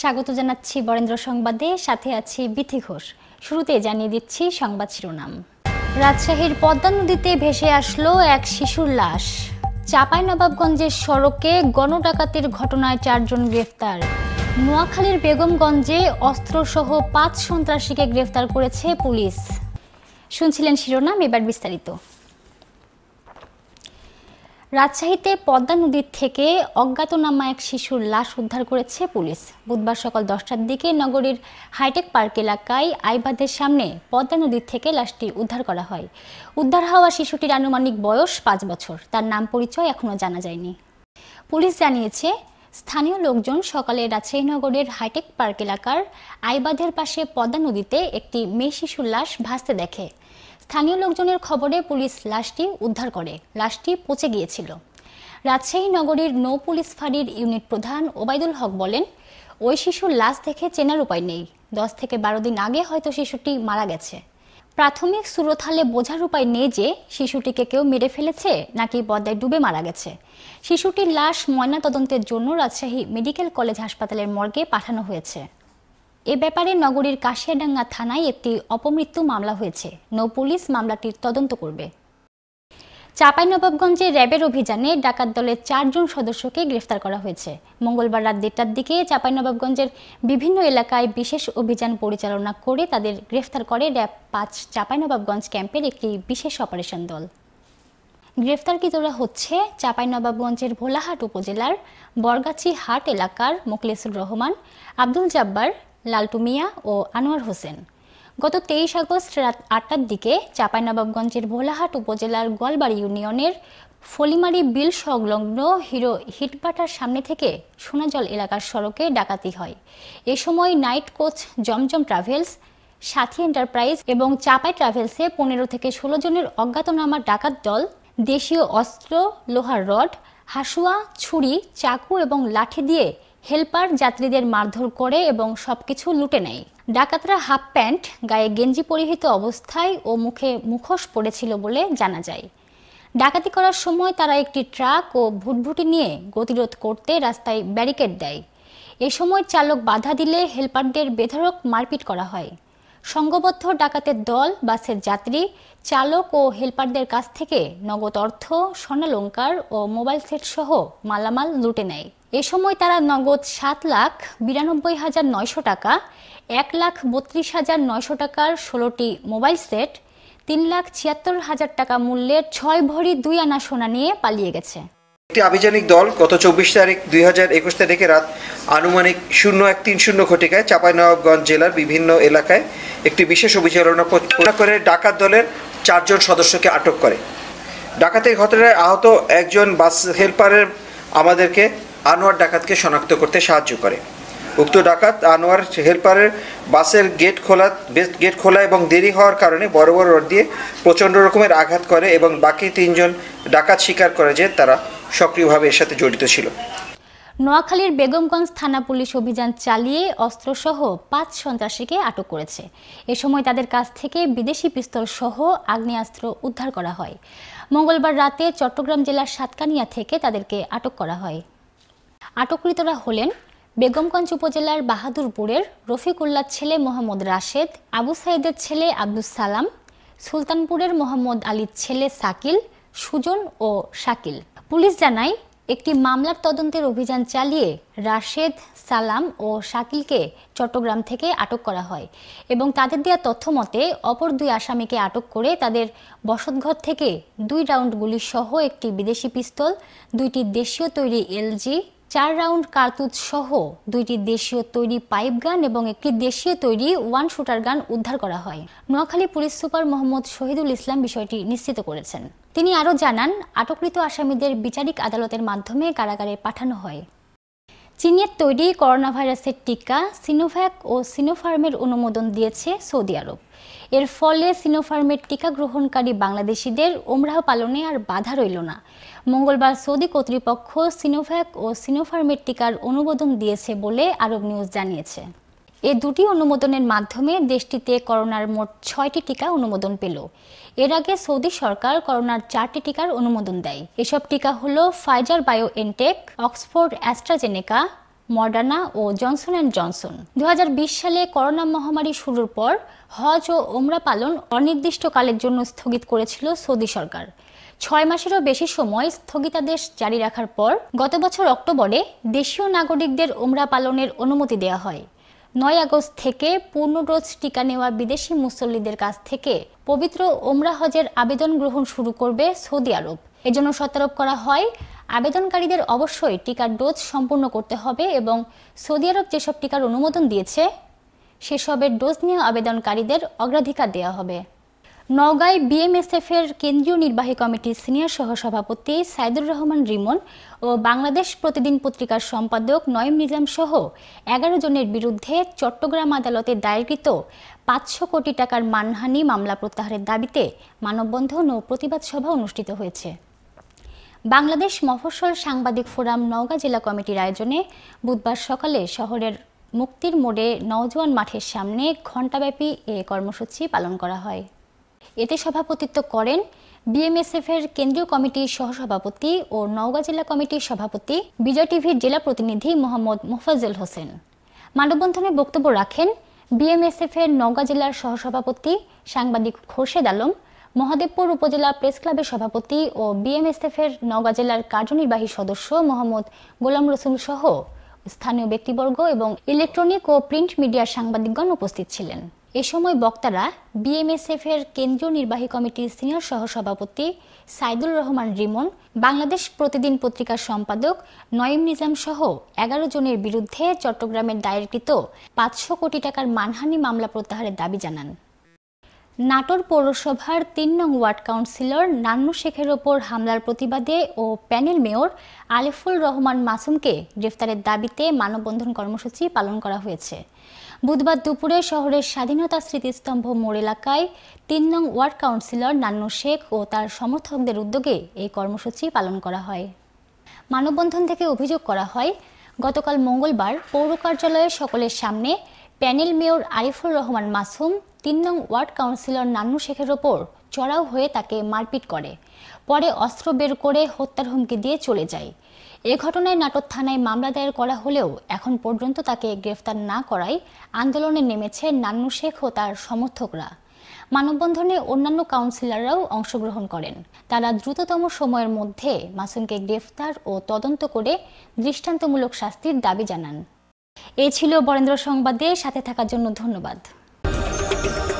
স্বাগত জানাচ্ছি বরেন্দ্র সংবাদে সাথে আছি বিথি ঘোষ শুরুতে জানিয়ে দিচ্ছি সংবাদ শিরোনাম রাজশাহীর পদ্মা নদীতে ভেসে আসলো এক শিশুর লাশ চাঁপাইনবাবগঞ্জের সড়কে গণডাকাতির ঘটনায় চারজন গ্রেফতার নোয়াখালীর বেগমগঞ্জে অস্ত্রসহ পাঁচ সন্ত্রাসীকে গ্রেফতার করেছে পুলিশ শুনছিলেন শিরোনাম এবার বিস্তারিত রাজশাহীতে পদ্মা নদীর থেকে অজ্ঞাতনামা এক শিশুর লাশ উদ্ধার করেছে পুলিশ বুধবার সকাল দশটার দিকে নগরীর হাইটেক পার্ক এলাকায় আইবাদের সামনে পদ্মা নদীর থেকে লাশটি উদ্ধার করা হয় উদ্ধার হওয়া শিশুটির আনুমানিক বয়স পাঁচ বছর তার নাম পরিচয় এখনও জানা যায়নি পুলিশ জানিয়েছে স্থানীয় লোকজন সকালে রাজশাহী নগরের হাইটেক পার্ক এলাকার আইবাদের পাশে পদ্মা নদীতে একটি মেয়ে শিশুর লাশ ভাসতে দেখে স্থানীয় লোকজনের খবরে পুলিশ লাশটি উদ্ধার করে লাশটি পচে গিয়েছিল রাজশাহী নগরীর নৌ পুলিশ ফাঁড়ির ইউনিট প্রধান ওবায়দুল হক বলেন ওই শিশুর লাশ দেখে চেনার উপায় নেই দশ থেকে বারো দিন আগে হয়তো শিশুটি মারা গেছে প্রাথমিক সুরথালে বোঝার উপায় নেই যে শিশুটিকে কেউ মেরে ফেলেছে নাকি পদ্মায় ডুবে মারা গেছে শিশুটির লাশ ময়নাতদন্তের জন্য রাজশাহী মেডিকেল কলেজ হাসপাতালের মর্গে পাঠানো হয়েছে এ ব্যাপারে নগরীর কাশিয়াডাঙ্গা থানায় একটি অপমৃত্যু মামলা হয়েছে নৌ পুলিশ মামলাটির তদন্ত করবে চাঁপাইনবাবগঞ্জে র্যাবের অভিযানে ডাকাত দলের চারজন সদস্যকে গ্রেফতার করা হয়েছে মঙ্গলবার রাত দেড়টার দিকে চাঁপাইনবাবগঞ্জের বিভিন্ন এলাকায় বিশেষ অভিযান পরিচালনা করে তাদের গ্রেফতার করে র্যাব পাঁচ চাঁপাইনবাবগঞ্জ ক্যাম্পের একটি বিশেষ অপারেশন দল গ্রেফতারকৃতরা হচ্ছে চাঁপাইনবাবগঞ্জের ভোলাহাট উপজেলার বরগাছি হাট এলাকার মোকলেসুর রহমান আব্দুল জাব্বার লালটু মিয়া ও আনোয়ার হোসেন গত তেইশ আগস্ট রাত আটটার দিকে চাঁপাইনবাবগঞ্জের ভোলাহাট উপজেলার গোয়ালবাড়ি ইউনিয়নের ফলিমারি বিল সংলগ্ন হিরো হিটবাটার সামনে থেকে সোনাজল এলাকার সড়কে ডাকাতি হয় এ সময় night coach Zamzam travels Sathi enterprise এবং চাপাই ট্রাভেলসে পনেরো থেকে ষোলো জনের অজ্ঞাতনামা ডাকাত দল দেশীয় অস্ত্র লোহার রড হাসুয়া ছুরি চাকু এবং লাঠি দিয়ে হেল্পার যাত্রীদের মারধর করে এবং সবকিছু লুটে নেয় ডাকাতরা হাফ প্যান্ট গায়ে গেঞ্জি পরিহিত অবস্থায় ও মুখে মুখোশ পড়েছিল বলে জানা যায় ডাকাতি করার সময় তারা একটি ট্রাক ও ভুটভুটি নিয়ে গতিরোধ করতে রাস্তায় ব্যারিকেড দেয় এ সময় চালক বাধা দিলে হেলপারদের বেধরক মারপিট করা হয় সংঘবদ্ধ ডাকাতের দল বাসের যাত্রী চালক ও হেলপারদের কাছ থেকে নগদ অর্থ স্বর্ণালঙ্কার ও মোবাইল সেট সহ মালামাল লুটে নেয় এ সময় তারা নগদ সাত লাখ বিরানব্বই হাজার নয়শো টাকা এক লাখ বত্রিশ হাজার নয়শো টাকার ষোলোটি মোবাইল সেট তিন লাখ ছিয়াত্তর হাজার টাকা মূল্যের ছয় ভরি দুই আনা সোনা নিয়ে পালিয়ে গেছে একটি আভিযানিক দল গত চব্বিশ তারিখ দুই হাজার একুশ তারিখে রাত আনুমানিক শূন্য এক তিন শূন্য ঘটিকায় চাঁপাইনবাবগঞ্জ জেলার বিভিন্ন এলাকায় একটি বিশেষ অভিচালনা করে ডাকাত দলের চারজন সদস্যকে আটক করে ডাকাতের ঘটনায় আহত একজন বাস হেল্পারের আমাদেরকে আনোয়ার ডাকাতকে শনাক্ত করতে সাহায্য করে উক্ত ডাকাত আনোয়ার হেল্পারের বাসের গেট খোলা গেট খোলা এবং দেরি হওয়ার কারণে বড় বড় রড দিয়ে প্রচণ্ড রকমের আঘাত করে এবং বাকি তিনজন ডাকাত স্বীকার করে যে তারা সক্রিয়ভাবে এর সাথে জড়িত ছিল নোয়াখালীর বেগমগঞ্জ থানা পুলিশ অভিযান চালিয়ে অস্ত্রসহ পাঁচ সন্ত্রাসীকে আটক করেছে এ সময় তাদের কাছ থেকে বিদেশি পিস্তল সহ আগ্নেয়াস্ত্র উদ্ধার করা হয় মঙ্গলবার রাতে চট্টগ্রাম জেলার সাতকানিয়া থেকে তাদেরকে আটক করা হয় আটককৃতরা হলেন বেগমগঞ্জ উপজেলার বাহাদুরপুরের রফিকুল্লার ছেলে মোহাম্মদ রাশেদ আবু সাইদের ছেলে আব্দুল সালাম সুলতানপুরের মোহাম্মদ আলীর ছেলে সাকিল সুজন ও শাকিল পুলিশ জানায় একটি মামলার তদন্তের অভিযান চালিয়ে রাশেদ সালাম ও শাকিলকে চট্টগ্রাম থেকে আটক করা হয় এবং তাদের দেওয়া তথ্য মতে অপর দুই আসামিকে আটক করে তাদের বসতঘর থেকে দুই রাউন্ড গুলিসহ একটি বিদেশি পিস্তল দুইটি দেশীয় তৈরি এলজি চার রাউন্ড কার্তুজ সহ দুইটি দেশীয় তৈরি পাইপ গান এবং একটি দেশীয় তৈরি ওয়ান শুটার গান উদ্ধার করা হয় নোয়াখালী পুলিশ সুপার মোহাম্মদ শহীদুল ইসলাম বিষয়টি নিশ্চিত করেছেন তিনি আরও জানান আটককৃত আসামিদের বিচারিক আদালতের মাধ্যমে কারাগারে পাঠানো হয় চীনের তৈরি করোনা ভাইরাসের টিকা সিনোভ্যাক ও সিনোফার্মের অনুমোদন দিয়েছে সৌদি আরব এর ফলে সিনোফার্মের টিকা গ্রহণকারী বাংলাদেশিদের ওমরাহ পালনে আর বাধা রইল না মঙ্গলবার সৌদি কর্তৃপক্ষ সিনোভ্যাক ও সিনোফার্মের টিকার অনুমোদন দিয়েছে বলে আরব নিউজ জানিয়েছে এ দুটি অনুমোদনের মাধ্যমে দেশটিতে করোনার মোট ছয়টি টিকা অনুমোদন পেল এর আগে সৌদি সরকার করোনার চারটি টিকার অনুমোদন দেয় এসব টিকা হল Pfizer BioNTech Oxford AstraZeneca Moderna ও জনসন অ্যান্ড জনসন দু সালে করোনা মহামারী শুরুর পর হজ ও ওমরা পালন অনির্দিষ্টকালের জন্য স্থগিত করেছিল সৌদি সরকার ছয় মাসেরও বেশি সময় স্থগিতাদেশ জারি রাখার পর গত বছর অক্টোবরে দেশীয় নাগরিকদের ওমরা পালনের অনুমতি দেওয়া হয় নয় আগস্ট থেকে পূর্ণ ডোজ টিকা নেওয়া বিদেশি মুসল্লিদের কাছ থেকে পবিত্র ওমরা হজের আবেদন গ্রহণ শুরু করবে সৌদি আরব এজন্য সতর্ক করা হয় আবেদনকারীদের অবশ্যই টিকার ডোজ সম্পূর্ণ করতে হবে এবং সৌদি আরব যেসব টিকার অনুমোদন দিয়েছে সেসবের ডোজ নিয়ে আবেদনকারীদের অগ্রাধিকার দেওয়া হবে নওগাঁয় বিএমএসএফ এর কেন্দ্রীয় নির্বাহী কমিটির সিনিয়র সহসভাপতি সাইদুর রহমান রিমন ও বাংলাদেশ প্রতিদিন পত্রিকার সম্পাদক নয়ম নিজাম সহ এগারো জনের বিরুদ্ধে চট্টগ্রাম আদালতে দায়েরকৃত পাঁচশো কোটি টাকার মানহানি মামলা প্রত্যাহারের দাবিতে মানববন্ধন ও প্রতিবাদ সভা অনুষ্ঠিত হয়েছে বাংলাদেশ মফস্বল সাংবাদিক ফোরাম নওগাঁ জেলা কমিটির আয়োজনে বুধবার সকালে শহরের মুক্তির মোড়ে নওজোয়ান মাঠের সামনে ঘণ্টাব্যাপী এ কর্মসূচি পালন করা হয় এতে সভাপতিত্ব করেন বিএমএসএফ এর কেন্দ্রীয় কমিটির সহসভাপতি ও নওগাঁ জেলা কমিটির সভাপতি বিজয় টিভির জেলা প্রতিনিধি মোহাম্মদ মোফাজেল হোসেন মানববন্ধনে বক্তব্য রাখেন বিএমএসএফ এর নওগাঁ জেলার সহসভাপতি সাংবাদিক খোরশেদ আলম মহাদেবপুর উপজেলা প্রেস ক্লাবের সভাপতি ও বিএমএসএফ এর নওগাঁ জেলার কার্যনির্বাহী সদস্য মোহাম্মদ গোলাম রসুল সহ স্থানীয় ব্যক্তিবর্গ এবং ইলেকট্রনিক ও প্রিন্ট মিডিয়ার সাংবাদিকগণ উপস্থিত ছিলেন এ সময় বক্তারা বিএমএসএফ এর কেন্দ্রীয় নির্বাহী কমিটির সিনিয়র সহসভাপতি সাইদুর রহমান রিমন বাংলাদেশ প্রতিদিন পত্রিকার সম্পাদক নয়ম নিজাম সহ এগারো জনের বিরুদ্ধে চট্টগ্রামের দায়েরকৃত পাঁচশো কোটি টাকার মানহানি মামলা প্রত্যাহারের দাবি জানান নাটোর পৌরসভার তিন নং ওয়ার্ড কাউন্সিলর নান্নু শেখের ওপর হামলার প্রতিবাদে ও প্যানেল মেয়র আলিফুল রহমান মাসুমকে গ্রেফতারের দাবিতে মানববন্ধন কর্মসূচি পালন করা হয়েছে বুধবার দুপুরে শহরের স্বাধীনতা স্মৃতিস্তম্ভ মোড় এলাকায় তিন নং ওয়ার্ড কাউন্সিলর নান্নু শেখ ও তার সমর্থকদের উদ্যোগে এই কর্মসূচি পালন করা হয় মানববন্ধন থেকে অভিযোগ করা হয় গতকাল মঙ্গলবার পৌর কার্যালয়ে সকলের সামনে প্যানেল মেয়র আরিফুর রহমান মাসুম তিন নং ওয়ার্ড কাউন্সিলর নান্নু শেখের ওপর চড়াও হয়ে তাকে মারপিট করে পরে অস্ত্র বের করে হত্যার হুমকি দিয়ে চলে যায় এ ঘটনায় নাটোর থানায় মামলা দায়ের করা হলেও এখন পর্যন্ত তাকে গ্রেফতার না করায় আন্দোলনে নেমেছে নান্নু শেখ ও তার সমর্থকরা মানববন্ধনে অন্যান্য কাউন্সিলররাও অংশগ্রহণ করেন তারা দ্রুততম সময়ের মধ্যে মাসুমকে গ্রেফতার ও তদন্ত করে দৃষ্টান্তমূলক শাস্তির দাবি জানান এ ছিল বরেন্দ্র সংবাদে সাথে থাকার জন্য ধন্যবাদ